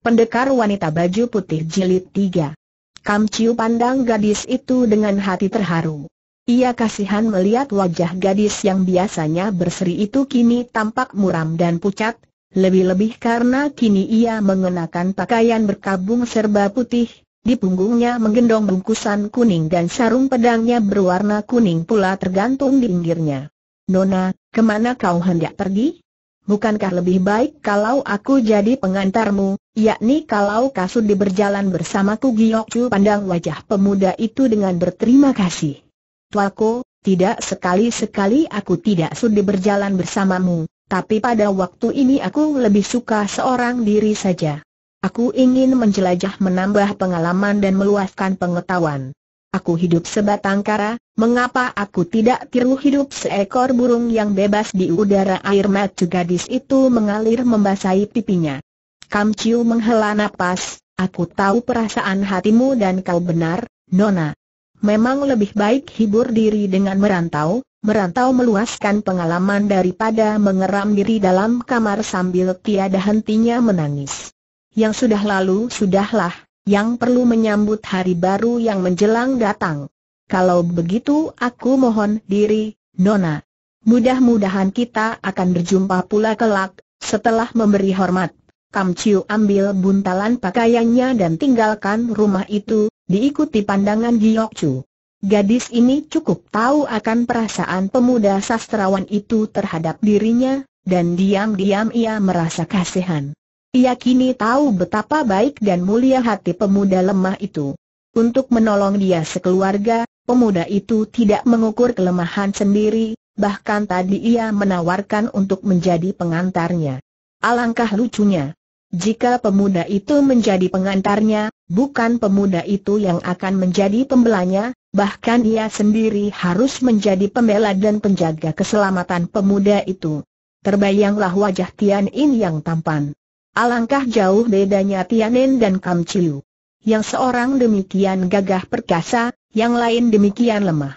Pendekar wanita baju putih jilid 3. Kam Chiu pandang gadis itu dengan hati terharu. Ia kasihan melihat wajah gadis yang biasanya berseri itu kini tampak muram dan pucat, lebih-lebih karena kini ia mengenakan pakaian berkabung serba putih, di punggungnya menggendong bungkusan kuning dan sarung pedangnya berwarna kuning pula tergantung di pinggirnya. Nona, kemana kau hendak pergi? bukankah lebih baik kalau aku jadi pengantarmu, yakni kalau kasut di berjalan bersamaku Giyokcu pandang wajah pemuda itu dengan berterima kasih. Tuaku, tidak sekali-sekali aku tidak sudi berjalan bersamamu, tapi pada waktu ini aku lebih suka seorang diri saja. Aku ingin menjelajah menambah pengalaman dan meluaskan pengetahuan. Aku hidup sebatang kara, mengapa aku tidak tiru hidup seekor burung yang bebas di udara air mata gadis itu mengalir membasahi pipinya. Kam Chiu menghela nafas. aku tahu perasaan hatimu dan kau benar, Nona. Memang lebih baik hibur diri dengan merantau, merantau meluaskan pengalaman daripada mengeram diri dalam kamar sambil tiada hentinya menangis. Yang sudah lalu sudahlah, yang perlu menyambut hari baru yang menjelang datang. Kalau begitu aku mohon diri, Nona. Mudah-mudahan kita akan berjumpa pula kelak, setelah memberi hormat. Kam Chiu ambil buntalan pakaiannya dan tinggalkan rumah itu, diikuti pandangan Giyok Chu. Gadis ini cukup tahu akan perasaan pemuda sastrawan itu terhadap dirinya, dan diam-diam ia merasa kasihan. Ia kini tahu betapa baik dan mulia hati pemuda lemah itu. Untuk menolong dia sekeluarga, pemuda itu tidak mengukur kelemahan sendiri, bahkan tadi ia menawarkan untuk menjadi pengantarnya. Alangkah lucunya. Jika pemuda itu menjadi pengantarnya, bukan pemuda itu yang akan menjadi pembelanya, bahkan ia sendiri harus menjadi pembela dan penjaga keselamatan pemuda itu. Terbayanglah wajah Tian In yang tampan. Alangkah jauh bedanya Tianen dan Kam Yang seorang demikian gagah perkasa, yang lain demikian lemah.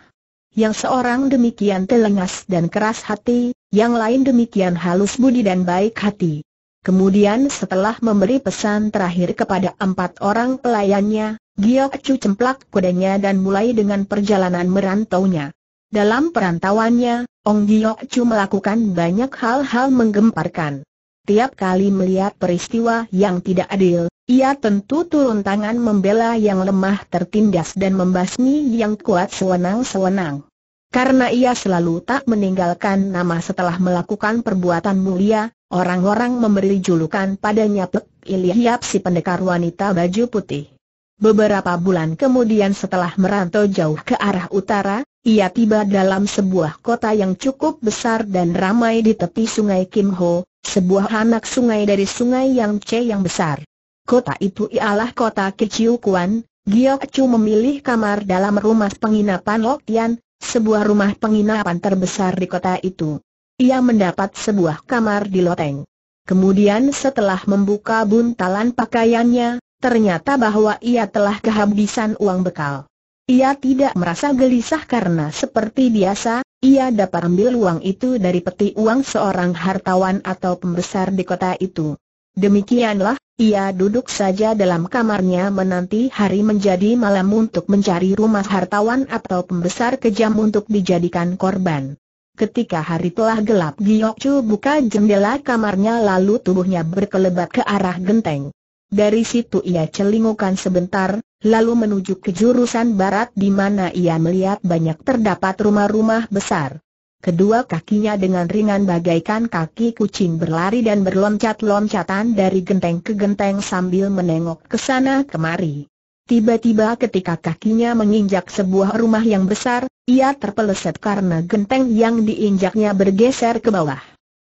Yang seorang demikian telengas dan keras hati, yang lain demikian halus budi dan baik hati. Kemudian setelah memberi pesan terakhir kepada empat orang pelayannya, Giok Chu cemplak kudanya dan mulai dengan perjalanan merantaunya. Dalam perantauannya, Ong Giok Chu melakukan banyak hal-hal menggemparkan. Tiap kali melihat peristiwa yang tidak adil, ia tentu turun tangan membela yang lemah tertindas dan membasmi yang kuat sewenang-sewenang. Karena ia selalu tak meninggalkan nama setelah melakukan perbuatan mulia, orang-orang memberi julukan padanya Pek Ilyap si pendekar wanita baju putih. Beberapa bulan kemudian setelah merantau jauh ke arah utara, ia tiba dalam sebuah kota yang cukup besar dan ramai di tepi sungai Kim Ho, sebuah anak sungai dari sungai Yang Che yang besar. Kota itu ialah kota Kiciu Kuan, Giok Chu memilih kamar dalam rumah penginapan Lok Tian, sebuah rumah penginapan terbesar di kota itu. Ia mendapat sebuah kamar di Loteng. Kemudian setelah membuka buntalan pakaiannya, ternyata bahwa ia telah kehabisan uang bekal. Ia tidak merasa gelisah karena seperti biasa, ia dapat ambil uang itu dari peti uang seorang hartawan atau pembesar di kota itu. Demikianlah, ia duduk saja dalam kamarnya menanti hari menjadi malam untuk mencari rumah hartawan atau pembesar kejam untuk dijadikan korban. Ketika hari telah gelap Giok buka jendela kamarnya lalu tubuhnya berkelebat ke arah genteng. Dari situ ia celingukan sebentar, lalu menuju ke jurusan barat di mana ia melihat banyak terdapat rumah-rumah besar. Kedua kakinya dengan ringan bagaikan kaki kucing berlari dan berloncat-loncatan dari genteng ke genteng sambil menengok ke sana kemari. Tiba-tiba ketika kakinya menginjak sebuah rumah yang besar, ia terpeleset karena genteng yang diinjaknya bergeser ke bawah.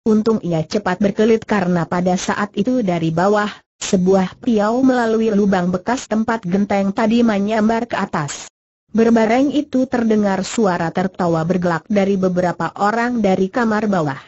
Untung ia cepat berkelit karena pada saat itu dari bawah sebuah piau melalui lubang bekas tempat genteng tadi menyambar ke atas. Berbareng itu terdengar suara tertawa bergelak dari beberapa orang dari kamar bawah.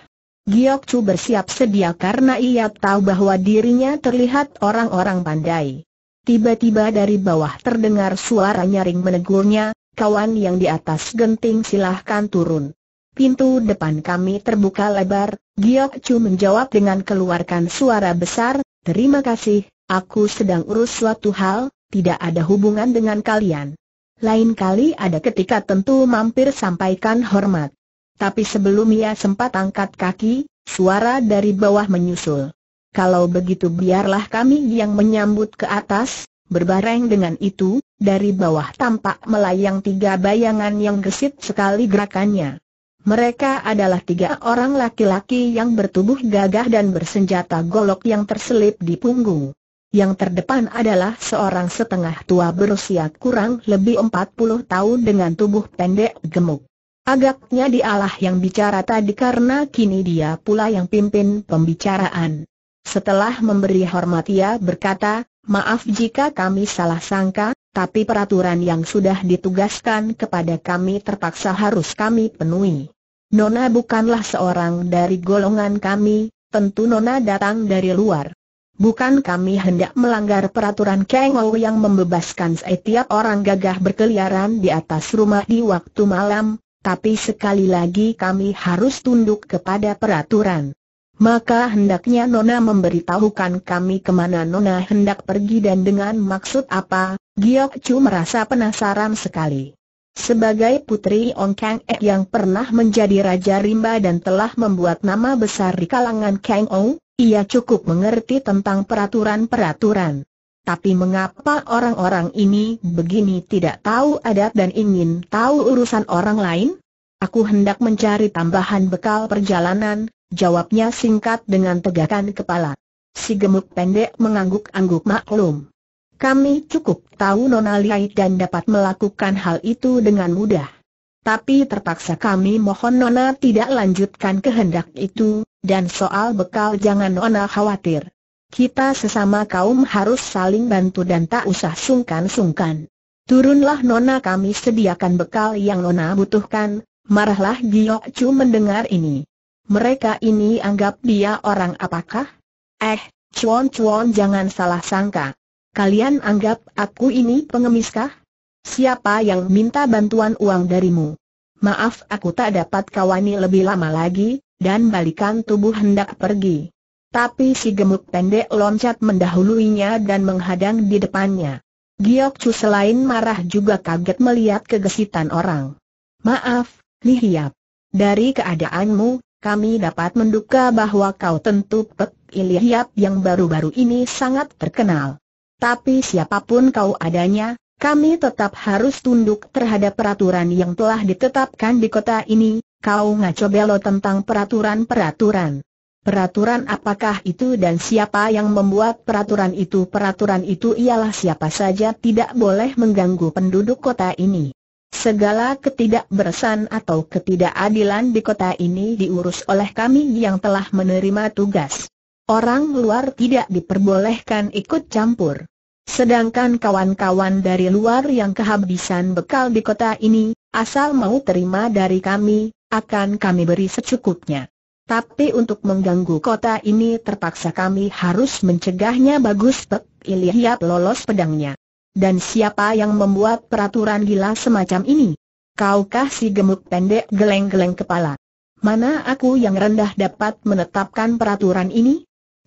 Giok Chu bersiap sedia karena ia tahu bahwa dirinya terlihat orang-orang pandai. Tiba-tiba dari bawah terdengar suara nyaring menegurnya, kawan yang di atas genting silahkan turun. Pintu depan kami terbuka lebar, Giok Chu menjawab dengan keluarkan suara besar, Terima kasih, aku sedang urus suatu hal, tidak ada hubungan dengan kalian. Lain kali ada ketika tentu mampir sampaikan hormat. Tapi sebelum ia sempat angkat kaki, suara dari bawah menyusul. Kalau begitu biarlah kami yang menyambut ke atas, berbareng dengan itu, dari bawah tampak melayang tiga bayangan yang gesit sekali gerakannya. Mereka adalah tiga orang laki-laki yang bertubuh gagah dan bersenjata golok yang terselip di punggung. Yang terdepan adalah seorang setengah tua berusia kurang lebih 40 tahun dengan tubuh pendek gemuk. Agaknya dialah yang bicara tadi karena kini dia pula yang pimpin pembicaraan. Setelah memberi hormat ia berkata, maaf jika kami salah sangka, tapi peraturan yang sudah ditugaskan kepada kami terpaksa harus kami penuhi. Nona bukanlah seorang dari golongan kami, tentu Nona datang dari luar. Bukan kami hendak melanggar peraturan Kengou yang membebaskan setiap orang gagah berkeliaran di atas rumah di waktu malam, tapi sekali lagi kami harus tunduk kepada peraturan. Maka hendaknya Nona memberitahukan kami kemana Nona hendak pergi dan dengan maksud apa, Giok Chu merasa penasaran sekali. Sebagai putri Ong Kang E yang pernah menjadi Raja Rimba dan telah membuat nama besar di kalangan Kang Ong, ia cukup mengerti tentang peraturan-peraturan. Tapi mengapa orang-orang ini begini tidak tahu adat dan ingin tahu urusan orang lain? Aku hendak mencari tambahan bekal perjalanan, jawabnya singkat dengan tegakan kepala. Si gemuk pendek mengangguk-angguk maklum. Kami cukup tahu Nona Liai dan dapat melakukan hal itu dengan mudah. Tapi terpaksa kami mohon Nona tidak lanjutkan kehendak itu, dan soal bekal jangan Nona khawatir. Kita sesama kaum harus saling bantu dan tak usah sungkan-sungkan. Turunlah Nona kami sediakan bekal yang Nona butuhkan, marahlah Giok Chu mendengar ini. Mereka ini anggap dia orang apakah? Eh, cuon-cuon jangan salah sangka. Kalian anggap aku ini pengemiskah? Siapa yang minta bantuan uang darimu? Maaf aku tak dapat kawani lebih lama lagi, dan balikan tubuh hendak pergi. Tapi si gemuk pendek loncat mendahuluinya dan menghadang di depannya. Giok Chu selain marah juga kaget melihat kegesitan orang. Maaf, Lihiap. Dari keadaanmu, kami dapat menduga bahwa kau tentu Pek Ilihiap yang baru-baru ini sangat terkenal. Tapi siapapun kau adanya, kami tetap harus tunduk terhadap peraturan yang telah ditetapkan di kota ini, kau ngaco belo tentang peraturan-peraturan. Peraturan apakah itu dan siapa yang membuat peraturan itu? Peraturan itu ialah siapa saja tidak boleh mengganggu penduduk kota ini. Segala ketidakberesan atau ketidakadilan di kota ini diurus oleh kami yang telah menerima tugas. Orang luar tidak diperbolehkan ikut campur. Sedangkan kawan-kawan dari luar yang kehabisan bekal di kota ini, asal mau terima dari kami, akan kami beri secukupnya. Tapi untuk mengganggu kota ini terpaksa kami harus mencegahnya bagus Pek Ilyap lolos pedangnya. Dan siapa yang membuat peraturan gila semacam ini? Kaukah si gemuk pendek geleng-geleng kepala? Mana aku yang rendah dapat menetapkan peraturan ini?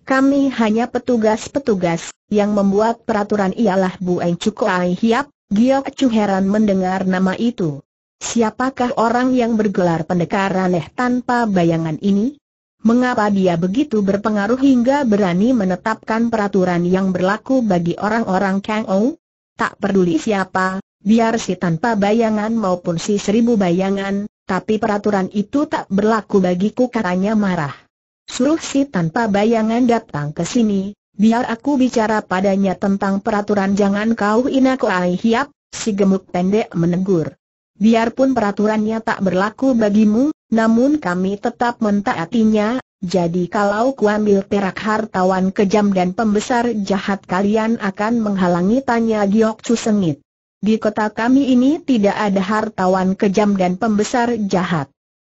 Kami hanya petugas-petugas, yang membuat peraturan ialah Bu Eng Ai Hiap, Giok Chu heran mendengar nama itu. Siapakah orang yang bergelar pendekar aneh tanpa bayangan ini? Mengapa dia begitu berpengaruh hingga berani menetapkan peraturan yang berlaku bagi orang-orang Kang Ou? Tak peduli siapa, biar si tanpa bayangan maupun si seribu bayangan, tapi peraturan itu tak berlaku bagiku katanya marah. Suruh si tanpa bayangan datang ke sini, biar aku bicara padanya tentang peraturan jangan kau ina ai si gemuk pendek menegur. Biarpun peraturannya tak berlaku bagimu, namun kami tetap mentaatinya, jadi kalau kuambil perak hartawan kejam dan pembesar jahat kalian akan menghalangi tanya Giok Chu sengit. Di kota kami ini tidak ada hartawan kejam dan pembesar jahat.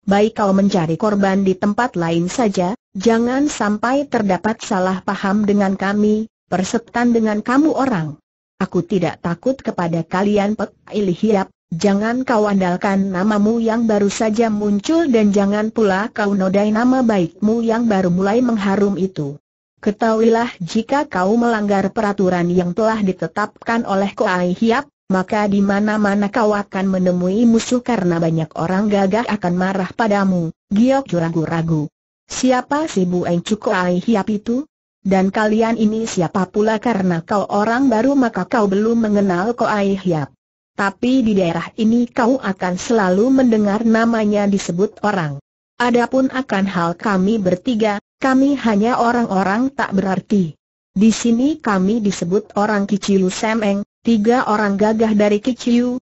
Baik kau mencari korban di tempat lain saja, Jangan sampai terdapat salah paham dengan kami, persetan dengan kamu orang. Aku tidak takut kepada kalian Pek Ilihiap, jangan kau andalkan namamu yang baru saja muncul dan jangan pula kau nodai nama baikmu yang baru mulai mengharum itu. Ketahuilah jika kau melanggar peraturan yang telah ditetapkan oleh Koai Hiap, maka di mana-mana kau akan menemui musuh karena banyak orang gagah akan marah padamu, Giok ragu-ragu. Siapa si Cuko Ai Hiap itu? Dan kalian ini siapa pula karena kau orang baru maka kau belum mengenal Ai Hiap. Tapi di daerah ini kau akan selalu mendengar namanya disebut orang. Adapun akan hal kami bertiga, kami hanya orang-orang tak berarti. Di sini kami disebut orang Kiciu Semeng, tiga orang gagah dari Kiciu,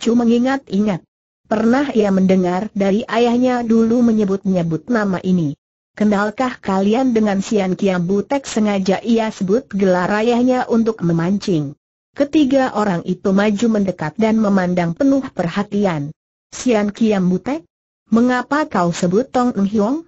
Chu mengingat-ingat. Pernah ia mendengar dari ayahnya dulu menyebut-nyebut nama ini. Kenalkah kalian dengan Sian Kiam Butek sengaja ia sebut gelar ayahnya untuk memancing? Ketiga orang itu maju mendekat dan memandang penuh perhatian. Sian Kiam Butek? Mengapa kau sebut Tong Eng Hiong?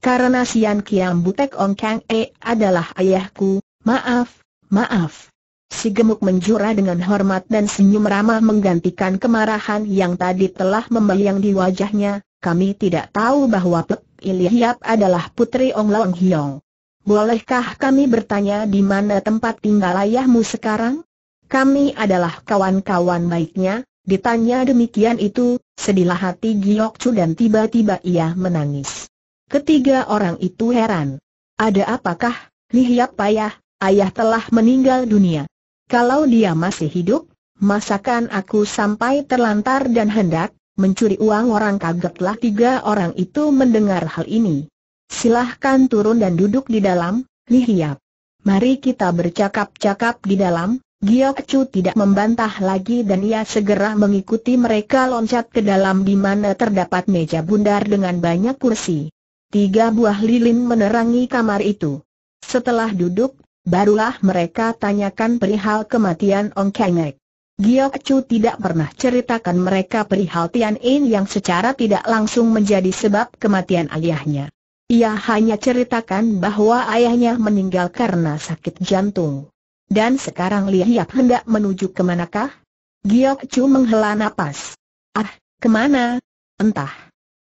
Karena Sian Kiam Butek Ong Kang E adalah ayahku, maaf, maaf. Si gemuk menjura dengan hormat dan senyum ramah menggantikan kemarahan yang tadi telah membayang di wajahnya, kami tidak tahu bahwa Pek Ilihiap adalah putri Ong Long Hiong. Bolehkah kami bertanya di mana tempat tinggal ayahmu sekarang? Kami adalah kawan-kawan baiknya, ditanya demikian itu, sedihlah hati Giok Chu dan tiba-tiba ia menangis. Ketiga orang itu heran. Ada apakah, Lihiap payah, ayah telah meninggal dunia. Kalau dia masih hidup, masakan aku sampai terlantar dan hendak, mencuri uang orang kagetlah tiga orang itu mendengar hal ini. Silahkan turun dan duduk di dalam, lihiap. Mari kita bercakap-cakap di dalam, Giok Chu tidak membantah lagi dan ia segera mengikuti mereka loncat ke dalam di mana terdapat meja bundar dengan banyak kursi. Tiga buah lilin menerangi kamar itu. Setelah duduk, barulah mereka tanyakan perihal kematian Ong Kengek. Giok Chu tidak pernah ceritakan mereka perihal Tian In yang secara tidak langsung menjadi sebab kematian ayahnya. Ia hanya ceritakan bahwa ayahnya meninggal karena sakit jantung. Dan sekarang Lia Hiap hendak menuju kemanakah? Giok Chu menghela nafas. Ah, kemana? Entah.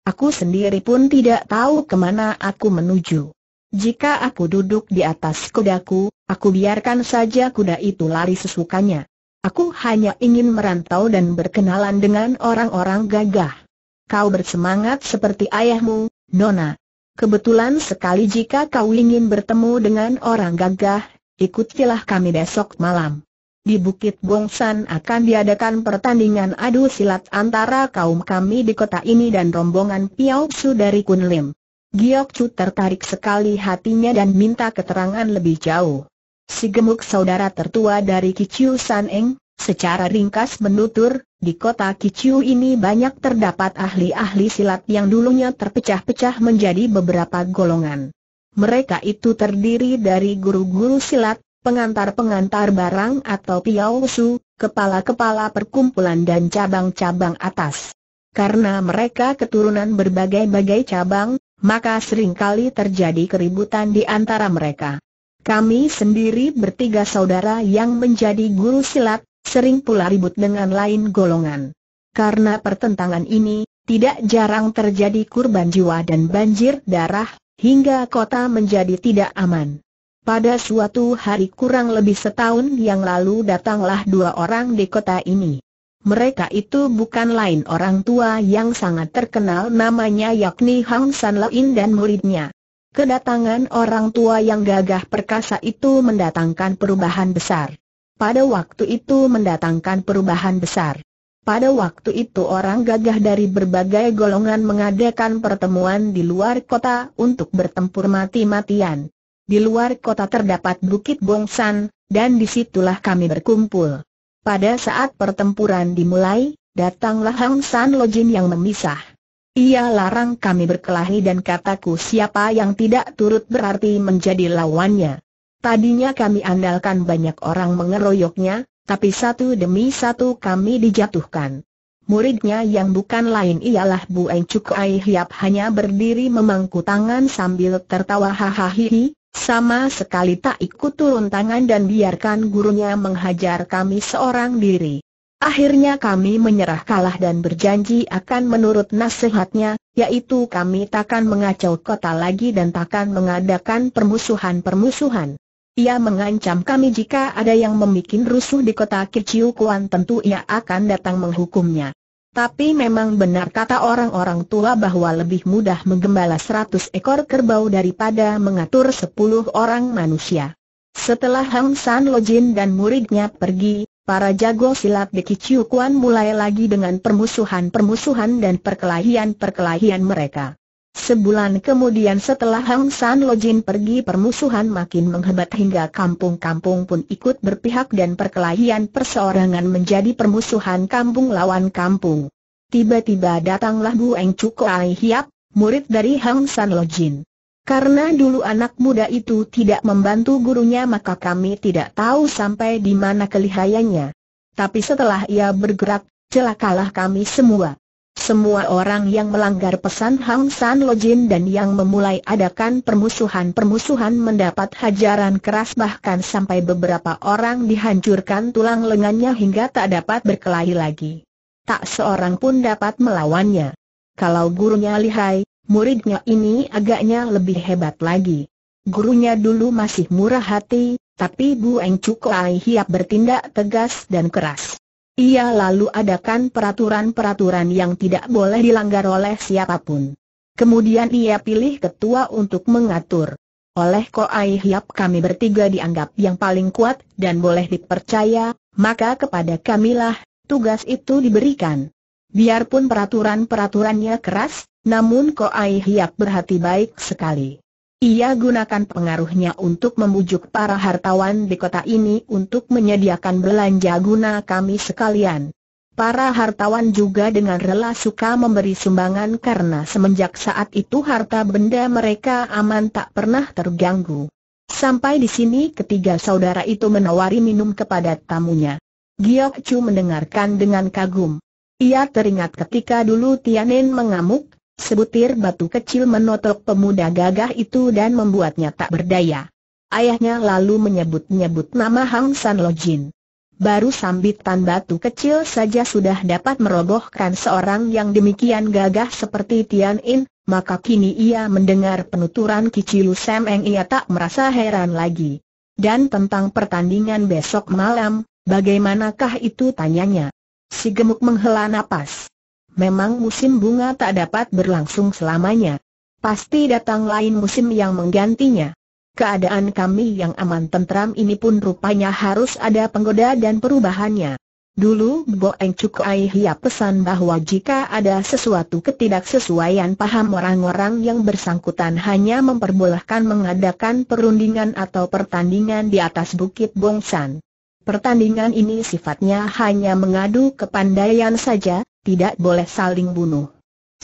Aku sendiri pun tidak tahu kemana aku menuju. Jika aku duduk di atas kudaku, aku biarkan saja kuda itu lari sesukanya. Aku hanya ingin merantau dan berkenalan dengan orang-orang gagah. Kau bersemangat seperti ayahmu, Nona. Kebetulan sekali jika kau ingin bertemu dengan orang gagah, ikutilah kami besok malam. Di Bukit Bongsan akan diadakan pertandingan adu silat antara kaum kami di kota ini dan rombongan Su dari Kunlim. Giok Chu tertarik sekali hatinya dan minta keterangan lebih jauh si gemuk saudara tertua dari Kiciu San Eng, secara ringkas menutur, di kota Kiciu ini banyak terdapat ahli-ahli silat yang dulunya terpecah-pecah menjadi beberapa golongan. Mereka itu terdiri dari guru-guru silat, pengantar-pengantar barang atau piausu, kepala-kepala perkumpulan dan cabang-cabang atas. Karena mereka keturunan berbagai-bagai cabang, maka seringkali terjadi keributan di antara mereka. Kami sendiri bertiga saudara yang menjadi guru silat, sering pula ribut dengan lain golongan. Karena pertentangan ini, tidak jarang terjadi kurban jiwa dan banjir darah, hingga kota menjadi tidak aman. Pada suatu hari kurang lebih setahun yang lalu datanglah dua orang di kota ini. Mereka itu bukan lain orang tua yang sangat terkenal namanya yakni Hang San Lain dan muridnya. Kedatangan orang tua yang gagah perkasa itu mendatangkan perubahan besar. Pada waktu itu mendatangkan perubahan besar. Pada waktu itu orang gagah dari berbagai golongan mengadakan pertemuan di luar kota untuk bertempur mati-matian. Di luar kota terdapat Bukit Bongsan, dan disitulah kami berkumpul. Pada saat pertempuran dimulai, datanglah Hang San Lojin yang memisah. Ia larang kami berkelahi dan kataku siapa yang tidak turut berarti menjadi lawannya. Tadinya kami andalkan banyak orang mengeroyoknya, tapi satu demi satu kami dijatuhkan. Muridnya yang bukan lain ialah Bu Eng Cukai Hiap hanya berdiri memangku tangan sambil tertawa hahaha, sama sekali tak ikut turun tangan dan biarkan gurunya menghajar kami seorang diri. Akhirnya kami menyerah kalah dan berjanji akan menurut nasihatnya, yaitu kami takkan mengacau kota lagi dan takkan mengadakan permusuhan-permusuhan. Ia mengancam kami jika ada yang membuat rusuh di kota Kiciu Kuan tentu ia akan datang menghukumnya. Tapi memang benar kata orang-orang tua bahwa lebih mudah menggembala seratus ekor kerbau daripada mengatur sepuluh orang manusia. Setelah Hang San Jin dan muridnya pergi, para jago silat di kuan mulai lagi dengan permusuhan-permusuhan dan perkelahian-perkelahian mereka. Sebulan kemudian setelah Hang San Lojin pergi permusuhan makin menghebat hingga kampung-kampung pun ikut berpihak dan perkelahian perseorangan menjadi permusuhan kampung lawan kampung. Tiba-tiba datanglah Bu Eng Ai Hiap, murid dari Hang San Lojin. Karena dulu anak muda itu tidak membantu gurunya maka kami tidak tahu sampai di mana kelihayannya. Tapi setelah ia bergerak, celakalah kami semua. Semua orang yang melanggar pesan Hang San Lojin dan yang memulai adakan permusuhan-permusuhan mendapat hajaran keras bahkan sampai beberapa orang dihancurkan tulang lengannya hingga tak dapat berkelahi lagi. Tak seorang pun dapat melawannya. Kalau gurunya lihai, muridnya ini agaknya lebih hebat lagi. Gurunya dulu masih murah hati, tapi Bu Eng Cukai Hiap bertindak tegas dan keras. Ia lalu adakan peraturan-peraturan yang tidak boleh dilanggar oleh siapapun. Kemudian ia pilih ketua untuk mengatur. Oleh Koai Hiap kami bertiga dianggap yang paling kuat dan boleh dipercaya, maka kepada kamilah, tugas itu diberikan. Biarpun peraturan-peraturannya keras, namun Ai Hiap berhati baik sekali. Ia gunakan pengaruhnya untuk membujuk para hartawan di kota ini untuk menyediakan belanja guna kami sekalian. Para hartawan juga dengan rela suka memberi sumbangan karena semenjak saat itu harta benda mereka aman tak pernah terganggu. Sampai di sini ketiga saudara itu menawari minum kepada tamunya. Giok Chu mendengarkan dengan kagum. Ia teringat ketika dulu Tianen mengamuk, sebutir batu kecil menotok pemuda gagah itu dan membuatnya tak berdaya. Ayahnya lalu menyebut-nyebut nama Hang San Lojin. Baru sambitan batu kecil saja sudah dapat merobohkan seorang yang demikian gagah seperti Tian In, maka kini ia mendengar penuturan Kicilu Sam ia tak merasa heran lagi. Dan tentang pertandingan besok malam, bagaimanakah itu tanyanya? Si gemuk menghela napas. Memang musim bunga tak dapat berlangsung selamanya. Pasti datang lain musim yang menggantinya. Keadaan kami yang aman tentram ini pun rupanya harus ada penggoda dan perubahannya. Dulu Boeng Cukai Hiap pesan bahwa jika ada sesuatu ketidaksesuaian paham orang-orang yang bersangkutan hanya memperbolehkan mengadakan perundingan atau pertandingan di atas Bukit Bongsan. Pertandingan ini sifatnya hanya mengadu kepandaian saja, tidak boleh saling bunuh.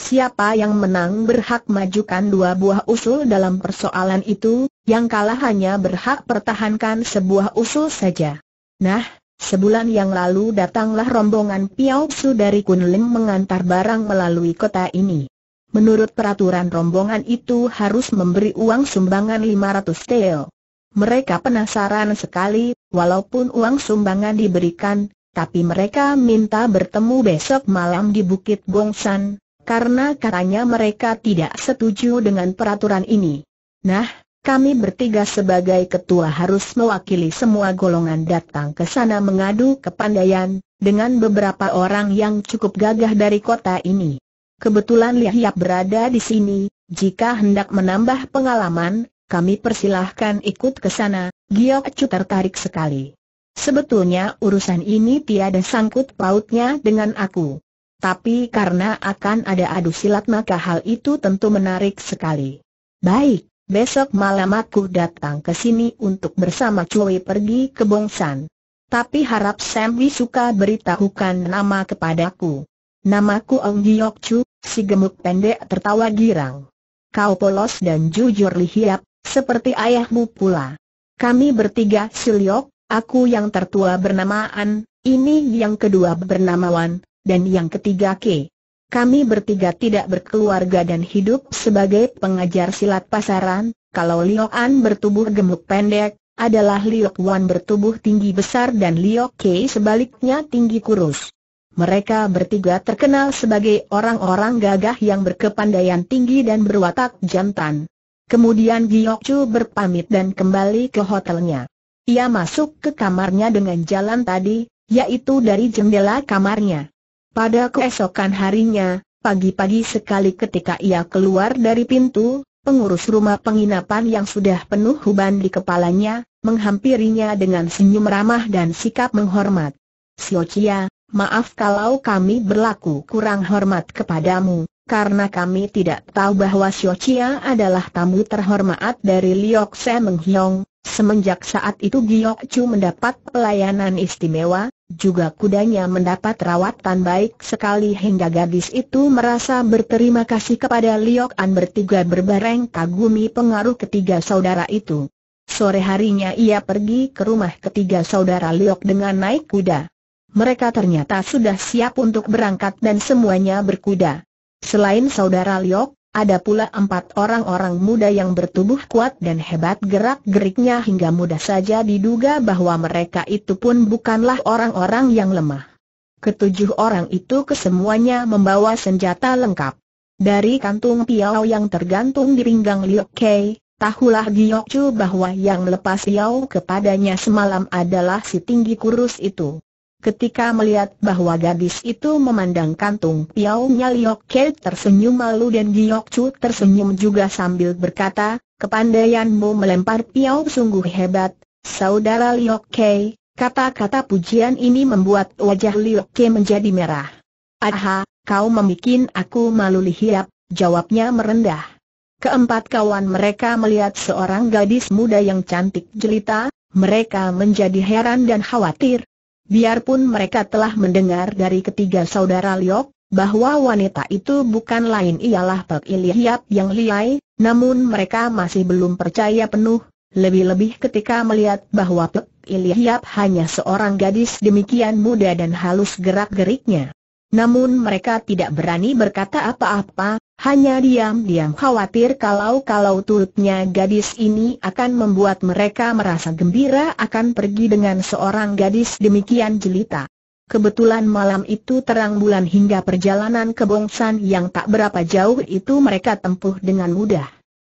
Siapa yang menang berhak majukan dua buah usul dalam persoalan itu, yang kalah hanya berhak pertahankan sebuah usul saja. Nah, sebulan yang lalu datanglah rombongan Piao dari Kunling mengantar barang melalui kota ini. Menurut peraturan rombongan itu harus memberi uang sumbangan 500 teo. Mereka penasaran sekali, walaupun uang sumbangan diberikan, tapi mereka minta bertemu besok malam di Bukit Gongsan, karena katanya mereka tidak setuju dengan peraturan ini. Nah, kami bertiga sebagai ketua harus mewakili semua golongan datang ke sana mengadu kepandaian, dengan beberapa orang yang cukup gagah dari kota ini. Kebetulan Lihiap berada di sini, jika hendak menambah pengalaman, kami persilahkan ikut ke sana, Giok Chu tertarik sekali. Sebetulnya urusan ini tiada sangkut pautnya dengan aku. Tapi karena akan ada adu silat maka hal itu tentu menarik sekali. Baik, besok malam aku datang ke sini untuk bersama Cui pergi ke Bongsan. Tapi harap Sam suka beritahukan nama kepadaku. Namaku Ong Giok Chu, si gemuk pendek tertawa girang. Kau polos dan jujur lihiap, seperti ayahmu pula. Kami bertiga Siliok, aku yang tertua bernama An, ini yang kedua bernama Wan, dan yang ketiga Ke. Kami bertiga tidak berkeluarga dan hidup sebagai pengajar silat pasaran, kalau Liok An bertubuh gemuk pendek, adalah Liok Wan bertubuh tinggi besar dan Liok Kei sebaliknya tinggi kurus. Mereka bertiga terkenal sebagai orang-orang gagah yang berkepandaian tinggi dan berwatak jantan. Kemudian Giok Chu berpamit dan kembali ke hotelnya. Ia masuk ke kamarnya dengan jalan tadi, yaitu dari jendela kamarnya. Pada keesokan harinya, pagi-pagi sekali ketika ia keluar dari pintu, pengurus rumah penginapan yang sudah penuh huban di kepalanya, menghampirinya dengan senyum ramah dan sikap menghormat. Siocia, maaf kalau kami berlaku kurang hormat kepadamu, karena kami tidak tahu bahwa Xiao Chia adalah tamu terhormat dari Liok Se Meng Semenjak saat itu Giok Chu mendapat pelayanan istimewa, juga kudanya mendapat rawatan baik sekali hingga gadis itu merasa berterima kasih kepada Liok An bertiga berbareng kagumi pengaruh ketiga saudara itu. Sore harinya ia pergi ke rumah ketiga saudara Liok dengan naik kuda. Mereka ternyata sudah siap untuk berangkat dan semuanya berkuda. Selain saudara Liok, ada pula empat orang-orang muda yang bertubuh kuat dan hebat gerak-geriknya hingga mudah saja diduga bahwa mereka itu pun bukanlah orang-orang yang lemah. Ketujuh orang itu kesemuanya membawa senjata lengkap. Dari kantung piau yang tergantung di pinggang Liok Kei, tahulah Giyok Chu bahwa yang lepas piau kepadanya semalam adalah si tinggi kurus itu. Ketika melihat bahwa gadis itu memandang kantung piaunya Liok Ke tersenyum malu dan Giok Chu tersenyum juga sambil berkata, kepandaianmu melempar piau sungguh hebat, saudara Liok Ke, kata-kata pujian ini membuat wajah Liok Ke menjadi merah. Aha, kau memikin aku malu lihiap, jawabnya merendah. Keempat kawan mereka melihat seorang gadis muda yang cantik jelita, mereka menjadi heran dan khawatir, Biarpun mereka telah mendengar dari ketiga saudara Liok, bahwa wanita itu bukan lain ialah Pek Iliap yang liai, namun mereka masih belum percaya penuh, lebih-lebih ketika melihat bahwa Pek Iliap hanya seorang gadis demikian muda dan halus gerak-geriknya. Namun mereka tidak berani berkata apa-apa, hanya diam-diam khawatir kalau-kalau turutnya gadis ini akan membuat mereka merasa gembira akan pergi dengan seorang gadis demikian jelita. Kebetulan malam itu terang bulan hingga perjalanan ke Bongsan yang tak berapa jauh itu mereka tempuh dengan mudah.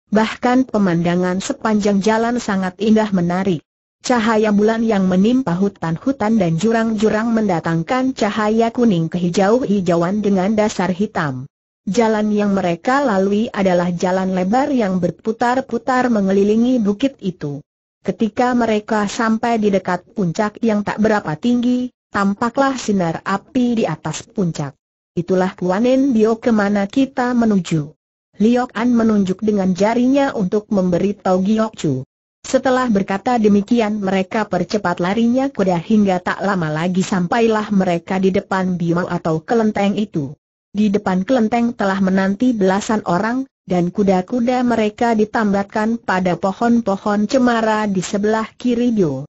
Bahkan pemandangan sepanjang jalan sangat indah menarik. Cahaya bulan yang menimpa hutan-hutan dan jurang-jurang mendatangkan cahaya kuning kehijau-hijauan dengan dasar hitam. Jalan yang mereka lalui adalah jalan lebar yang berputar-putar mengelilingi bukit itu. Ketika mereka sampai di dekat puncak yang tak berapa tinggi, tampaklah sinar api di atas puncak. Itulah Kuanen Bio kemana kita menuju. Liok An menunjuk dengan jarinya untuk memberitahu Giok Chu. Setelah berkata demikian mereka percepat larinya kuda hingga tak lama lagi sampailah mereka di depan bima atau kelenteng itu. Di depan kelenteng telah menanti belasan orang, dan kuda-kuda mereka ditambatkan pada pohon-pohon cemara di sebelah kiri bio.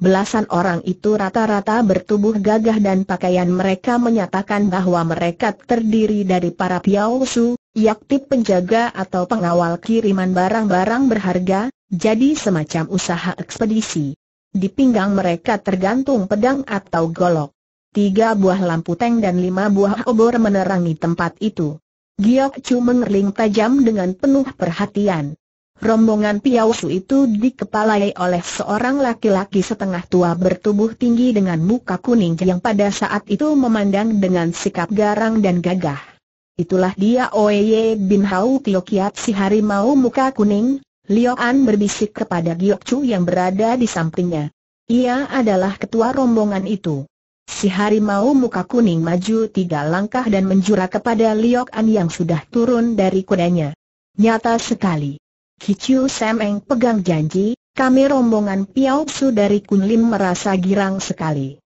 Belasan orang itu rata-rata bertubuh gagah dan pakaian mereka menyatakan bahwa mereka terdiri dari para piausu, Yakti penjaga atau pengawal kiriman barang-barang berharga, jadi semacam usaha ekspedisi. Di pinggang mereka tergantung pedang atau golok. Tiga buah lampu teng dan lima buah obor menerangi tempat itu. Giok Chu mengerling tajam dengan penuh perhatian. Rombongan Piausu itu dikepalai oleh seorang laki-laki setengah tua bertubuh tinggi dengan muka kuning yang pada saat itu memandang dengan sikap garang dan gagah. Itulah dia Oye bin Hau Tio Kiat si harimau muka kuning, Liok An berbisik kepada Giok Chu yang berada di sampingnya. Ia adalah ketua rombongan itu. Si harimau muka kuning maju tiga langkah dan menjura kepada Liok An yang sudah turun dari kudanya. Nyata sekali. Kiciu Semeng pegang janji, kami rombongan Piao Su dari Kunlim merasa girang sekali.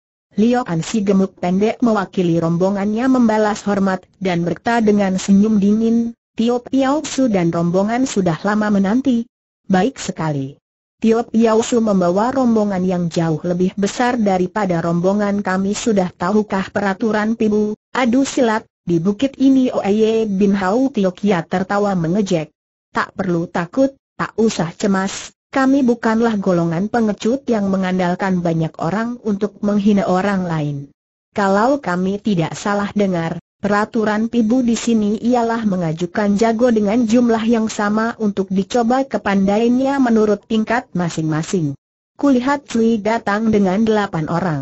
Liok Ansi gemuk pendek mewakili rombongannya membalas hormat dan berkata dengan senyum dingin, Tio Piao Su dan rombongan sudah lama menanti. Baik sekali. Tio Piao Su membawa rombongan yang jauh lebih besar daripada rombongan kami sudah tahukah peraturan pibu, adu silat, di bukit ini Oeye Bin Hau Tio Kia tertawa mengejek. Tak perlu takut, tak usah cemas, kami bukanlah golongan pengecut yang mengandalkan banyak orang untuk menghina orang lain. Kalau kami tidak salah dengar, peraturan pibu di sini ialah mengajukan jago dengan jumlah yang sama untuk dicoba kepandainya menurut tingkat masing-masing. Kulihat Cui datang dengan delapan orang.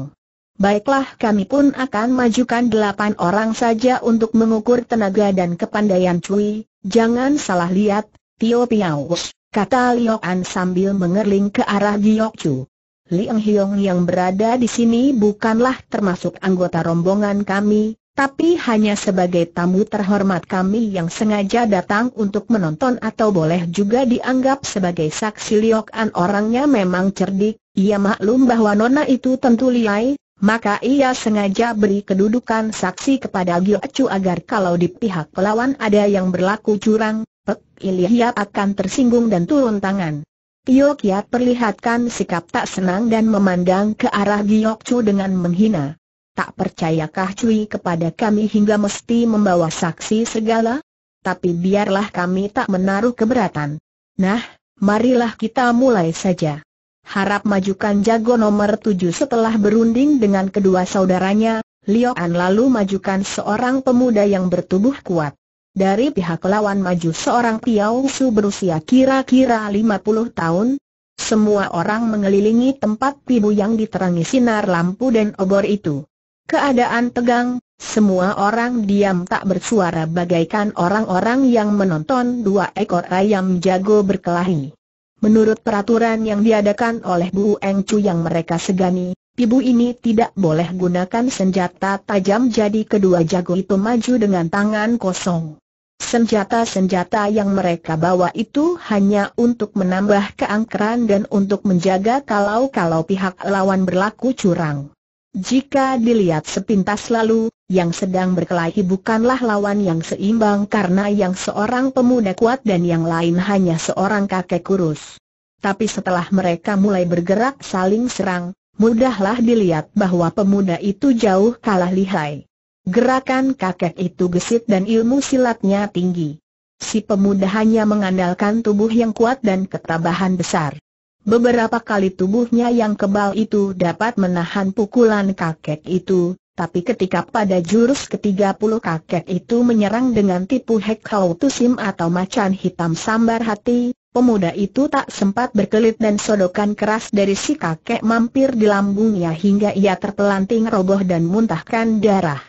Baiklah kami pun akan majukan delapan orang saja untuk mengukur tenaga dan kepandaian Cui, jangan salah lihat, Tio Piaus kata Liok An sambil mengerling ke arah Giok Chu. Liang Hiong yang berada di sini bukanlah termasuk anggota rombongan kami, tapi hanya sebagai tamu terhormat kami yang sengaja datang untuk menonton atau boleh juga dianggap sebagai saksi Liok An orangnya memang cerdik, ia maklum bahwa nona itu tentu liai, maka ia sengaja beri kedudukan saksi kepada Gyo Chu agar kalau di pihak pelawan ada yang berlaku curang, Pek Ilya akan tersinggung dan turun tangan. Tio perlihatkan sikap tak senang dan memandang ke arah Giok Chu dengan menghina. Tak percayakah Cui kepada kami hingga mesti membawa saksi segala? Tapi biarlah kami tak menaruh keberatan. Nah, marilah kita mulai saja. Harap majukan jago nomor tujuh setelah berunding dengan kedua saudaranya, Liok An lalu majukan seorang pemuda yang bertubuh kuat. Dari pihak lawan maju seorang Piao Su berusia kira-kira 50 tahun, semua orang mengelilingi tempat pibu yang diterangi sinar lampu dan obor itu. Keadaan tegang, semua orang diam tak bersuara bagaikan orang-orang yang menonton dua ekor ayam jago berkelahi. Menurut peraturan yang diadakan oleh Bu Eng Chu yang mereka segani, pibu ini tidak boleh gunakan senjata tajam jadi kedua jago itu maju dengan tangan kosong. Senjata-senjata yang mereka bawa itu hanya untuk menambah keangkeran dan untuk menjaga kalau-kalau pihak lawan berlaku curang. Jika dilihat sepintas lalu, yang sedang berkelahi bukanlah lawan yang seimbang karena yang seorang pemuda kuat dan yang lain hanya seorang kakek kurus. Tapi setelah mereka mulai bergerak saling serang, mudahlah dilihat bahwa pemuda itu jauh kalah lihai. Gerakan kakek itu gesit dan ilmu silatnya tinggi. Si pemuda hanya mengandalkan tubuh yang kuat dan ketabahan besar. Beberapa kali tubuhnya yang kebal itu dapat menahan pukulan kakek itu, tapi ketika pada jurus ke-30 kakek itu menyerang dengan tipu hek tusim atau macan hitam sambar hati, pemuda itu tak sempat berkelit dan sodokan keras dari si kakek mampir di lambungnya hingga ia terpelanting roboh dan muntahkan darah.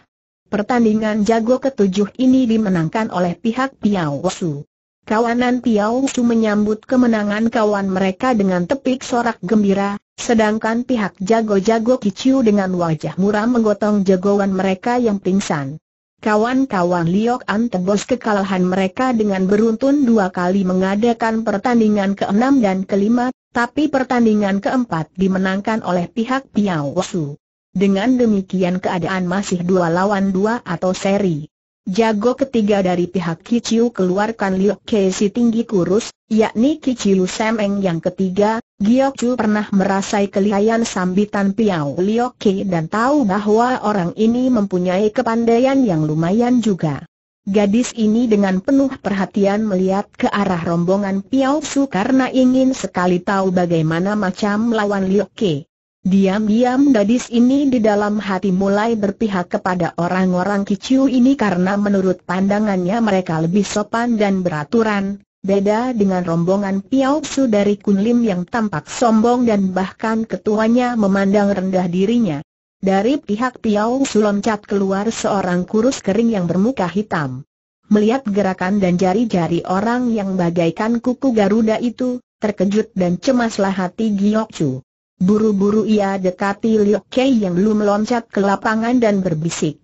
Pertandingan jago ketujuh ini dimenangkan oleh pihak Piao Su. Kawanan Piao Su menyambut kemenangan kawan mereka dengan tepik sorak gembira, sedangkan pihak jago-jago Kiciu dengan wajah muram menggotong jagoan mereka yang pingsan. Kawan-kawan Liok An tebus kekalahan mereka dengan beruntun dua kali mengadakan pertandingan keenam dan kelima, tapi pertandingan keempat dimenangkan oleh pihak Piao Su. Dengan demikian keadaan masih dua lawan dua atau seri. Jago ketiga dari pihak Kiciu keluarkan Liu Kei si tinggi kurus, yakni Kiciu Semeng yang ketiga, Giok Chu pernah merasai kelihayan sambitan Piao Liu Kei dan tahu bahwa orang ini mempunyai kepandaian yang lumayan juga. Gadis ini dengan penuh perhatian melihat ke arah rombongan Piao Su karena ingin sekali tahu bagaimana macam lawan Liu Kei. Diam-diam gadis ini di dalam hati mulai berpihak kepada orang-orang kiciu ini karena menurut pandangannya mereka lebih sopan dan beraturan, beda dengan rombongan Su dari Kunlim yang tampak sombong dan bahkan ketuanya memandang rendah dirinya. Dari pihak Su loncat keluar seorang kurus kering yang bermuka hitam. Melihat gerakan dan jari-jari orang yang bagaikan kuku Garuda itu, terkejut dan cemaslah hati Chu. Buru-buru ia dekati Liu Kei yang belum loncat ke lapangan dan berbisik.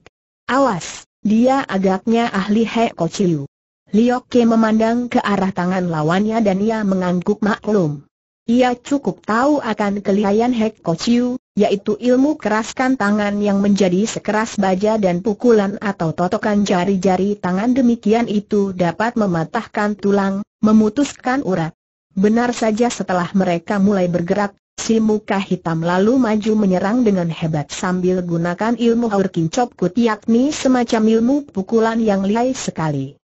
Awas, dia agaknya ahli Ko Chiu. Liu Kei memandang ke arah tangan lawannya dan ia mengangguk maklum. Ia cukup tahu akan kelihayan Heko Chiu, yaitu ilmu keraskan tangan yang menjadi sekeras baja dan pukulan atau totokan jari-jari tangan demikian itu dapat mematahkan tulang, memutuskan urat. Benar saja setelah mereka mulai bergerak, Si muka hitam lalu maju menyerang dengan hebat sambil gunakan ilmu Hurkin Chopkut yakni semacam ilmu pukulan yang lihai sekali.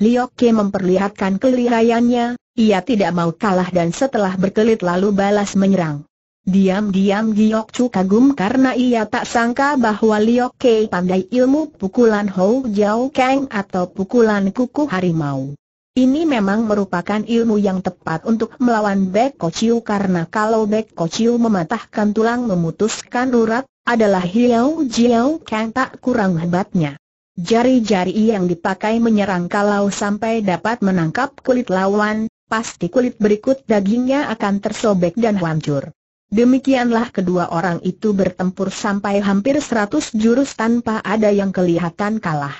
Lioke memperlihatkan kelihaiannya, ia tidak mau kalah dan setelah berkelit lalu balas menyerang. Diam-diam Giok Chu kagum karena ia tak sangka bahwa Liok pandai ilmu pukulan Hou Jiao Kang atau pukulan kuku harimau. Ini memang merupakan ilmu yang tepat untuk melawan Bek Kociu karena kalau Bek Kociu mematahkan tulang memutuskan urat, adalah Hiao Jiao Kang tak kurang hebatnya. Jari-jari yang dipakai menyerang kalau sampai dapat menangkap kulit lawan, pasti kulit berikut dagingnya akan tersobek dan hancur. Demikianlah kedua orang itu bertempur sampai hampir seratus jurus tanpa ada yang kelihatan kalah.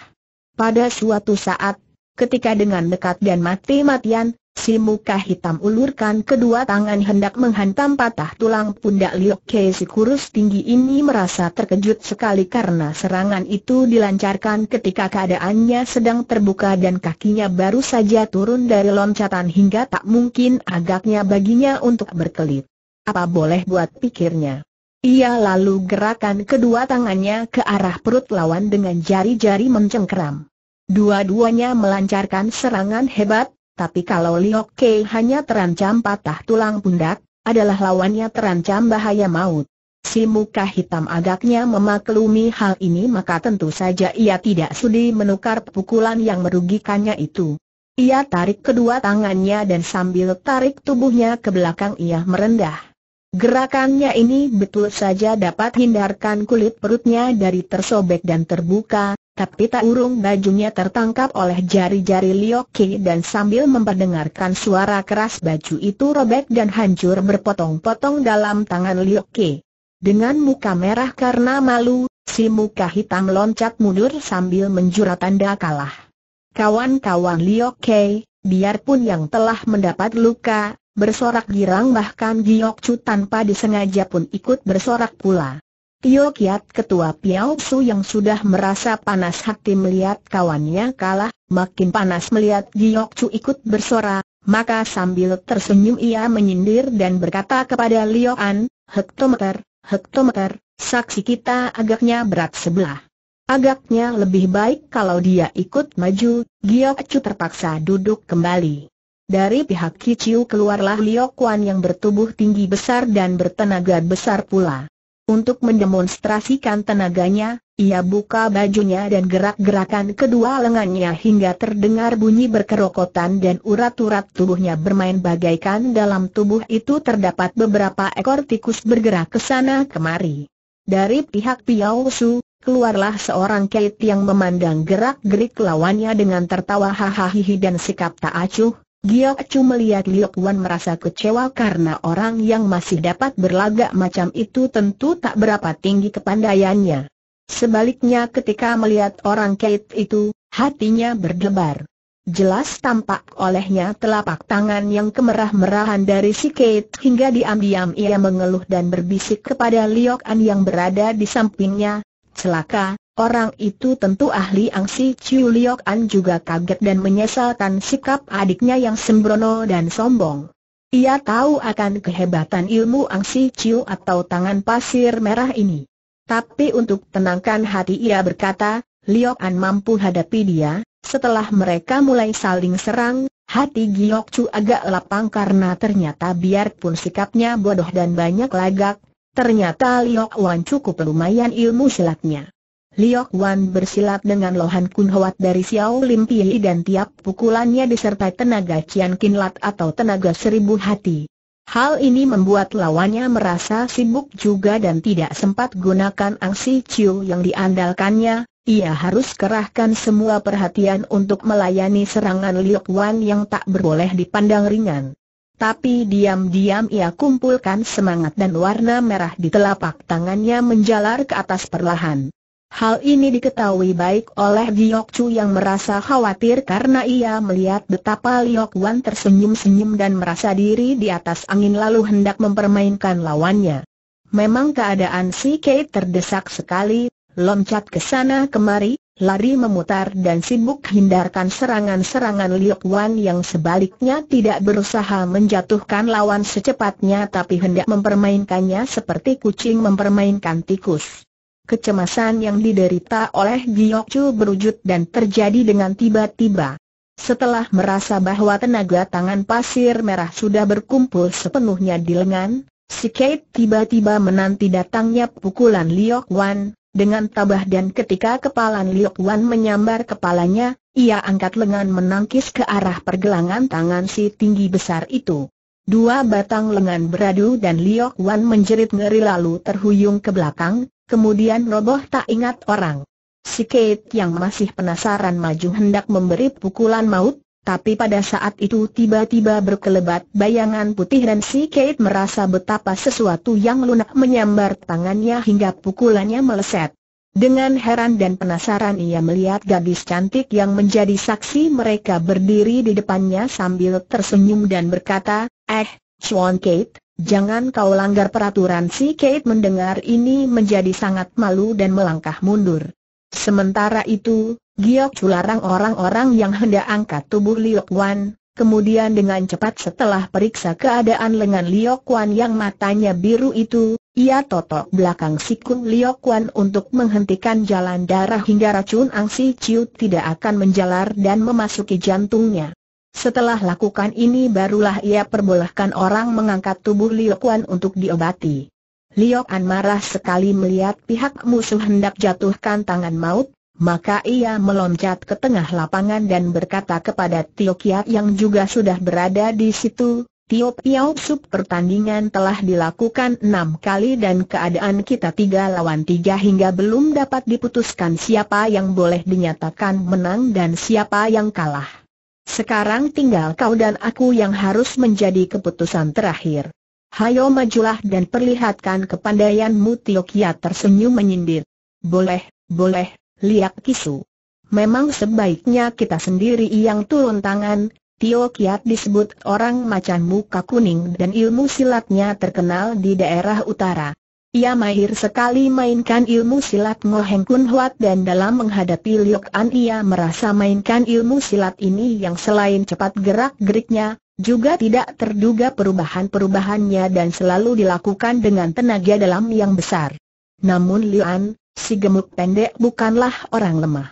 Pada suatu saat, Ketika dengan dekat dan mati-matian, si muka hitam ulurkan kedua tangan hendak menghantam patah tulang pundak Liok Kei si kurus tinggi ini merasa terkejut sekali karena serangan itu dilancarkan ketika keadaannya sedang terbuka dan kakinya baru saja turun dari loncatan hingga tak mungkin agaknya baginya untuk berkelit. Apa boleh buat pikirnya? Ia lalu gerakan kedua tangannya ke arah perut lawan dengan jari-jari mencengkeram. Dua-duanya melancarkan serangan hebat, tapi kalau Liok Kei hanya terancam patah tulang pundak, adalah lawannya terancam bahaya maut. Si muka hitam agaknya memaklumi hal ini maka tentu saja ia tidak sudi menukar pukulan yang merugikannya itu. Ia tarik kedua tangannya dan sambil tarik tubuhnya ke belakang ia merendah. Gerakannya ini betul saja dapat hindarkan kulit perutnya dari tersobek dan terbuka, tapi tak urung bajunya tertangkap oleh jari-jari Ke dan sambil memperdengarkan suara keras baju itu robek dan hancur berpotong-potong dalam tangan Ke. Dengan muka merah karena malu, si muka hitam loncat mundur sambil menjura tanda kalah. Kawan-kawan Ke, biarpun yang telah mendapat luka, bersorak girang bahkan Giok Chu tanpa disengaja pun ikut bersorak pula. Tio Kiat ketua Piao Su yang sudah merasa panas hati melihat kawannya kalah, makin panas melihat Giyok Chu ikut bersorak, maka sambil tersenyum ia menyindir dan berkata kepada Lioan, hektometer, hektometer, saksi kita agaknya berat sebelah. Agaknya lebih baik kalau dia ikut maju, Giok Chu terpaksa duduk kembali. Dari pihak Kiciu keluarlah Liok Kuan yang bertubuh tinggi besar dan bertenaga besar pula. Untuk mendemonstrasikan tenaganya, ia buka bajunya dan gerak-gerakan kedua lengannya hingga terdengar bunyi berkerokotan dan urat-urat tubuhnya bermain bagaikan dalam tubuh itu terdapat beberapa ekor tikus bergerak ke sana kemari. Dari pihak Piao Su, keluarlah seorang Kate yang memandang gerak-gerik lawannya dengan tertawa hahaha dan sikap tak acuh, Giok Chu melihat Liok Wan merasa kecewa karena orang yang masih dapat berlagak macam itu tentu tak berapa tinggi kepandaiannya. Sebaliknya ketika melihat orang Kate itu, hatinya berdebar. Jelas tampak olehnya telapak tangan yang kemerah-merahan dari si Kate hingga diam-diam ia mengeluh dan berbisik kepada Liok An yang berada di sampingnya, Celaka, Orang itu tentu ahli Angsi Chiu Liok An juga kaget dan menyesalkan sikap adiknya yang sembrono dan sombong. Ia tahu akan kehebatan ilmu Angsi Chiu atau tangan pasir merah ini. Tapi untuk tenangkan hati ia berkata, Liok An mampu hadapi dia, setelah mereka mulai saling serang, hati Giok Chu agak lapang karena ternyata biarpun sikapnya bodoh dan banyak lagak, ternyata Liok Wan cukup lumayan ilmu silatnya. Liok Wan bersilat dengan lohan kun hoat dari Xiao Lim Pii dan tiap pukulannya disertai tenaga Cian Lat atau tenaga seribu hati. Hal ini membuat lawannya merasa sibuk juga dan tidak sempat gunakan angsi Chiu yang diandalkannya, ia harus kerahkan semua perhatian untuk melayani serangan Liok Wan yang tak berboleh dipandang ringan. Tapi diam-diam ia kumpulkan semangat dan warna merah di telapak tangannya menjalar ke atas perlahan. Hal ini diketahui baik oleh Giok Chu yang merasa khawatir karena ia melihat betapa Liok Wan tersenyum-senyum dan merasa diri di atas angin lalu hendak mempermainkan lawannya. Memang keadaan si Kate terdesak sekali, loncat ke sana kemari, lari memutar dan sibuk hindarkan serangan-serangan Liok Wan yang sebaliknya tidak berusaha menjatuhkan lawan secepatnya tapi hendak mempermainkannya seperti kucing mempermainkan tikus. Kecemasan yang diderita oleh Giok Chu berwujud dan terjadi dengan tiba-tiba. Setelah merasa bahwa tenaga tangan pasir merah sudah berkumpul sepenuhnya di lengan, si Kate tiba-tiba menanti datangnya pukulan Liok Wan, dengan tabah dan ketika kepala Liok Wan menyambar kepalanya, ia angkat lengan menangkis ke arah pergelangan tangan si tinggi besar itu. Dua batang lengan beradu dan Liok Wan menjerit ngeri lalu terhuyung ke belakang, Kemudian roboh tak ingat orang. Si Kate yang masih penasaran maju hendak memberi pukulan maut, tapi pada saat itu tiba-tiba berkelebat bayangan putih dan si Kate merasa betapa sesuatu yang lunak menyambar tangannya hingga pukulannya meleset. Dengan heran dan penasaran ia melihat gadis cantik yang menjadi saksi mereka berdiri di depannya sambil tersenyum dan berkata, Eh, Swan Kate, Jangan kau langgar peraturan si Kate mendengar ini menjadi sangat malu dan melangkah mundur. Sementara itu, Giok Cularang orang-orang yang hendak angkat tubuh Liok Wan, kemudian dengan cepat setelah periksa keadaan lengan Liok Wan yang matanya biru itu, ia totok belakang sikung Liok Wan untuk menghentikan jalan darah hingga racun angsi ciut tidak akan menjalar dan memasuki jantungnya. Setelah lakukan ini barulah ia perbolehkan orang mengangkat tubuh Liu Kuan untuk diobati. Liu Kuan marah sekali melihat pihak musuh hendak jatuhkan tangan maut, maka ia meloncat ke tengah lapangan dan berkata kepada Tio Kiat yang juga sudah berada di situ, Tio Piao Sup pertandingan telah dilakukan enam kali dan keadaan kita tiga lawan tiga hingga belum dapat diputuskan siapa yang boleh dinyatakan menang dan siapa yang kalah. Sekarang tinggal kau dan aku yang harus menjadi keputusan terakhir. Hayo majulah dan perlihatkan kepandaianmu Mutio Kia tersenyum menyindir. Boleh, boleh, liak kisu. Memang sebaiknya kita sendiri yang turun tangan, Tio Kiat disebut orang macan muka kuning dan ilmu silatnya terkenal di daerah utara. Ia mahir sekali mainkan ilmu silat Ngoheng Kun Huat dan dalam menghadapi Liok An ia merasa mainkan ilmu silat ini yang selain cepat gerak-geriknya, juga tidak terduga perubahan-perubahannya dan selalu dilakukan dengan tenaga dalam yang besar. Namun Liu An, si gemuk pendek bukanlah orang lemah.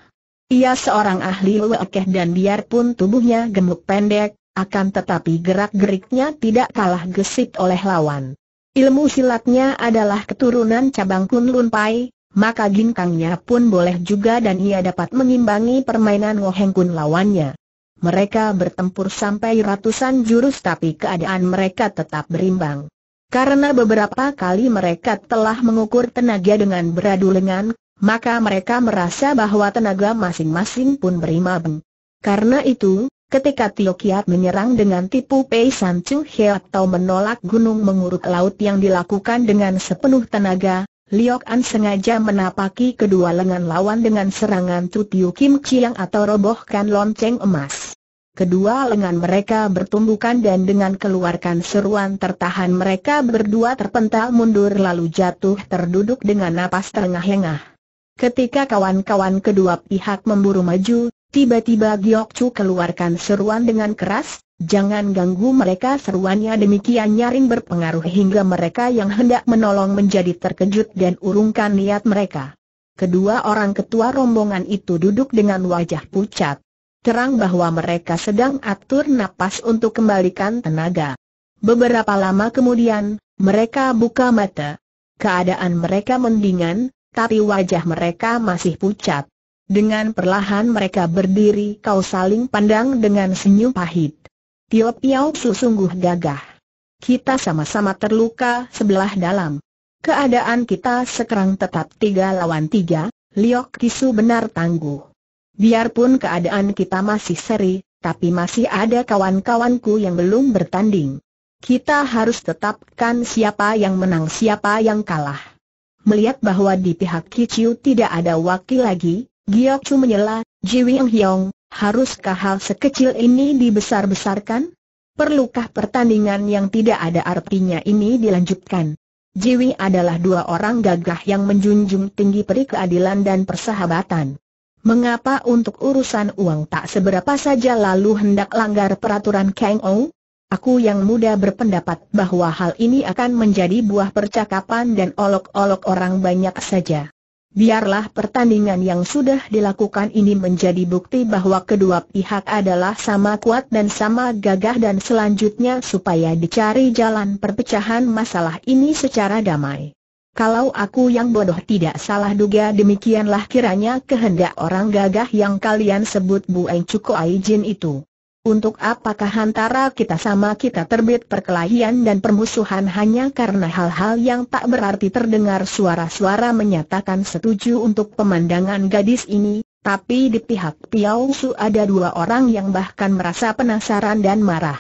Ia seorang ahli wekeh dan biarpun tubuhnya gemuk pendek, akan tetapi gerak-geriknya tidak kalah gesit oleh lawan. Ilmu silatnya adalah keturunan cabang Kunlun Pai, maka ginkangnya pun boleh juga dan ia dapat mengimbangi permainan Ngoheng Kun lawannya. Mereka bertempur sampai ratusan jurus tapi keadaan mereka tetap berimbang. Karena beberapa kali mereka telah mengukur tenaga dengan beradu lengan, maka mereka merasa bahwa tenaga masing-masing pun berimbang. Karena itu, Ketika Tio Kiat menyerang dengan tipu Pei San Chu He atau menolak gunung mengurut laut yang dilakukan dengan sepenuh tenaga, Liok An sengaja menapaki kedua lengan lawan dengan serangan Tu Tio Kim Chiang atau robohkan lonceng emas. Kedua lengan mereka bertumbukan dan dengan keluarkan seruan tertahan mereka berdua terpental mundur lalu jatuh terduduk dengan napas terengah-engah. Ketika kawan-kawan kedua pihak memburu maju, Tiba-tiba Giokcu keluarkan seruan dengan keras, jangan ganggu mereka seruannya demikian nyaring berpengaruh hingga mereka yang hendak menolong menjadi terkejut dan urungkan niat mereka. Kedua orang ketua rombongan itu duduk dengan wajah pucat. Terang bahwa mereka sedang atur napas untuk kembalikan tenaga. Beberapa lama kemudian, mereka buka mata. Keadaan mereka mendingan, tapi wajah mereka masih pucat. Dengan perlahan mereka berdiri kau saling pandang dengan senyum pahit. Tio Piao Su sungguh gagah. Kita sama-sama terluka sebelah dalam. Keadaan kita sekarang tetap tiga lawan tiga, Liok Kisu benar tangguh. Biarpun keadaan kita masih seri, tapi masih ada kawan-kawanku yang belum bertanding. Kita harus tetapkan siapa yang menang siapa yang kalah. Melihat bahwa di pihak Kiciu tidak ada wakil lagi, Giok Chu menyela, Wing Hyong, haruskah hal sekecil ini dibesar-besarkan? Perlukah pertandingan yang tidak ada artinya ini dilanjutkan? Jiwi adalah dua orang gagah yang menjunjung tinggi peri keadilan dan persahabatan. Mengapa untuk urusan uang tak seberapa saja lalu hendak langgar peraturan Kang Ou? Aku yang muda berpendapat bahwa hal ini akan menjadi buah percakapan dan olok-olok orang banyak saja biarlah pertandingan yang sudah dilakukan ini menjadi bukti bahwa kedua pihak adalah sama kuat dan sama gagah dan selanjutnya supaya dicari jalan perpecahan masalah ini secara damai. Kalau aku yang bodoh tidak salah duga demikianlah kiranya kehendak orang gagah yang kalian sebut Bu Eng Cuko Aijin itu. Untuk apakah antara kita sama kita terbit perkelahian dan permusuhan hanya karena hal-hal yang tak berarti terdengar suara-suara menyatakan setuju untuk pemandangan gadis ini, tapi di pihak Piao Su ada dua orang yang bahkan merasa penasaran dan marah.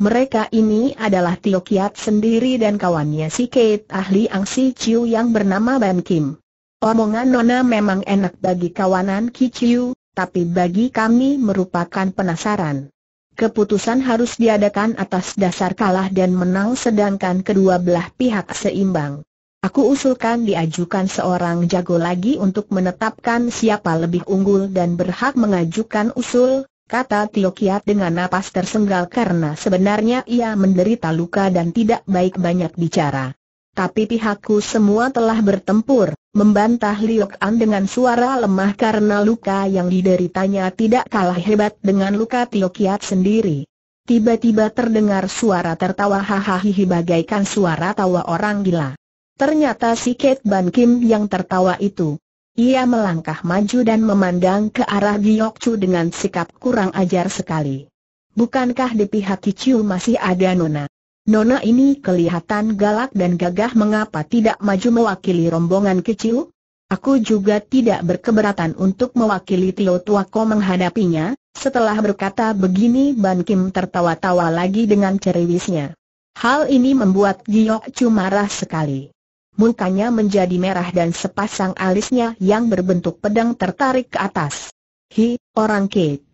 Mereka ini adalah Tio Kiat sendiri dan kawannya si Kate ahli Angsi Chiu yang bernama Ban Kim. Omongan Nona memang enak bagi kawanan Ki Chiu, tapi bagi kami merupakan penasaran. Keputusan harus diadakan atas dasar kalah dan menang sedangkan kedua belah pihak seimbang. Aku usulkan diajukan seorang jago lagi untuk menetapkan siapa lebih unggul dan berhak mengajukan usul, kata Tio Kiat dengan napas tersenggal karena sebenarnya ia menderita luka dan tidak baik banyak bicara. Tapi pihakku semua telah bertempur, Membantah Liok An dengan suara lemah karena luka yang dideritanya tidak kalah hebat dengan luka Tio Kiat sendiri. Tiba-tiba terdengar suara tertawa hahaha bagaikan suara tawa orang gila. Ternyata si Kate Ban Kim yang tertawa itu. Ia melangkah maju dan memandang ke arah Giok Chu dengan sikap kurang ajar sekali. Bukankah di pihak Kiciu masih ada Nona? Nona ini kelihatan galak dan gagah mengapa tidak maju mewakili rombongan kecil? Aku juga tidak berkeberatan untuk mewakili Tio Tuako menghadapinya, setelah berkata begini Ban Kim tertawa-tawa lagi dengan ceriwisnya. Hal ini membuat Gio Chu marah sekali. Mukanya menjadi merah dan sepasang alisnya yang berbentuk pedang tertarik ke atas. Hi, orang Kate.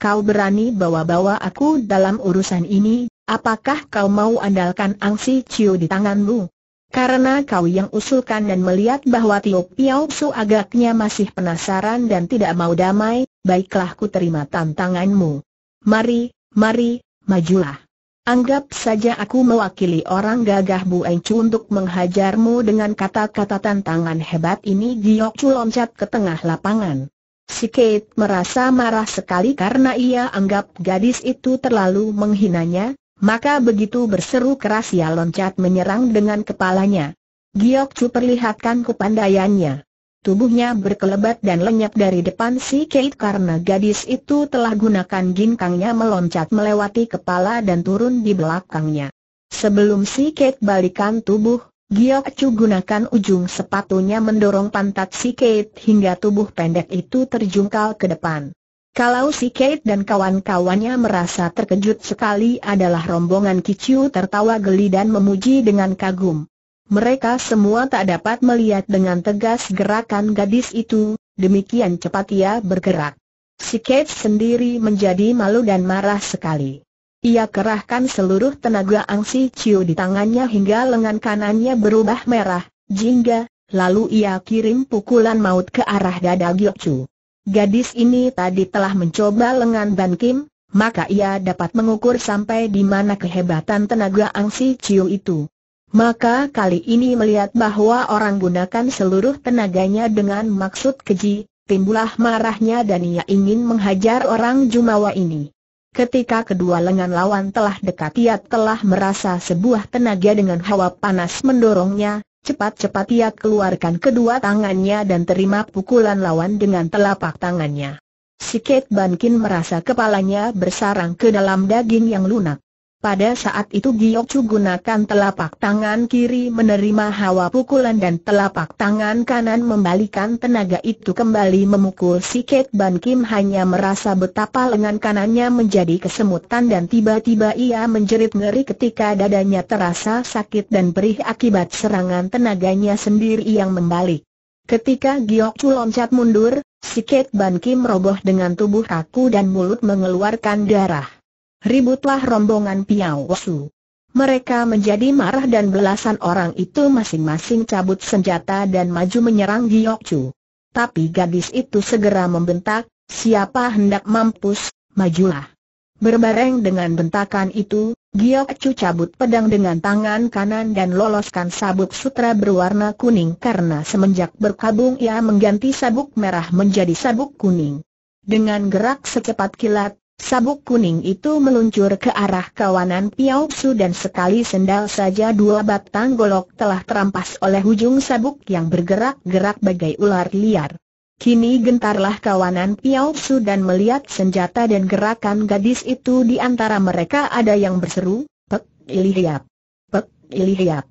Kau berani bawa-bawa aku dalam urusan ini, Apakah kau mau andalkan Angsi Chiu di tanganmu? Karena kau yang usulkan dan melihat bahwa Tio Piao Su agaknya masih penasaran dan tidak mau damai, baiklah ku terima tantanganmu. Mari, mari, majulah. Anggap saja aku mewakili orang gagah Bu Encu untuk menghajarmu dengan kata-kata tantangan hebat ini Giyok Chu loncat ke tengah lapangan. Si Kate merasa marah sekali karena ia anggap gadis itu terlalu menghinanya, maka begitu berseru keras ia loncat menyerang dengan kepalanya. Giok Chu perlihatkan kepandaiannya. Tubuhnya berkelebat dan lenyap dari depan si Kate karena gadis itu telah gunakan ginkangnya meloncat melewati kepala dan turun di belakangnya. Sebelum si Kate balikan tubuh, Giok Chu gunakan ujung sepatunya mendorong pantat si Kate hingga tubuh pendek itu terjungkal ke depan. Kalau si Kate dan kawan-kawannya merasa terkejut sekali adalah rombongan Kiciu tertawa geli dan memuji dengan kagum. Mereka semua tak dapat melihat dengan tegas gerakan gadis itu, demikian cepat ia bergerak. Si Kate sendiri menjadi malu dan marah sekali. Ia kerahkan seluruh tenaga Angsi Ciu di tangannya hingga lengan kanannya berubah merah, jingga, lalu ia kirim pukulan maut ke arah dada Giok gadis ini tadi telah mencoba lengan Ban Kim, maka ia dapat mengukur sampai di mana kehebatan tenaga Angsi Chiu itu. Maka kali ini melihat bahwa orang gunakan seluruh tenaganya dengan maksud keji, timbulah marahnya dan ia ingin menghajar orang Jumawa ini. Ketika kedua lengan lawan telah dekat ia telah merasa sebuah tenaga dengan hawa panas mendorongnya, Cepat-cepat ia keluarkan kedua tangannya dan terima pukulan lawan dengan telapak tangannya. Si Kate Bankin merasa kepalanya bersarang ke dalam daging yang lunak. Pada saat itu Chu gunakan telapak tangan kiri menerima hawa pukulan dan telapak tangan kanan membalikan tenaga itu kembali memukul si Kek Ban Kim hanya merasa betapa lengan kanannya menjadi kesemutan dan tiba-tiba ia menjerit ngeri ketika dadanya terasa sakit dan perih akibat serangan tenaganya sendiri yang membalik. Ketika Chu loncat mundur, si Kek Ban Kim roboh dengan tubuh kaku dan mulut mengeluarkan darah ributlah rombongan Piao Su. Mereka menjadi marah dan belasan orang itu masing-masing cabut senjata dan maju menyerang Giok Tapi gadis itu segera membentak, siapa hendak mampus, majulah. Berbareng dengan bentakan itu, Giok cabut pedang dengan tangan kanan dan loloskan sabuk sutra berwarna kuning karena semenjak berkabung ia mengganti sabuk merah menjadi sabuk kuning. Dengan gerak secepat kilat, Sabuk kuning itu meluncur ke arah kawanan Piao Su dan sekali sendal saja dua batang golok telah terampas oleh ujung sabuk yang bergerak-gerak bagai ular liar. Kini gentarlah kawanan Piao Su dan melihat senjata dan gerakan gadis itu di antara mereka ada yang berseru, Pek Ilihiap! Pek Ilihiap!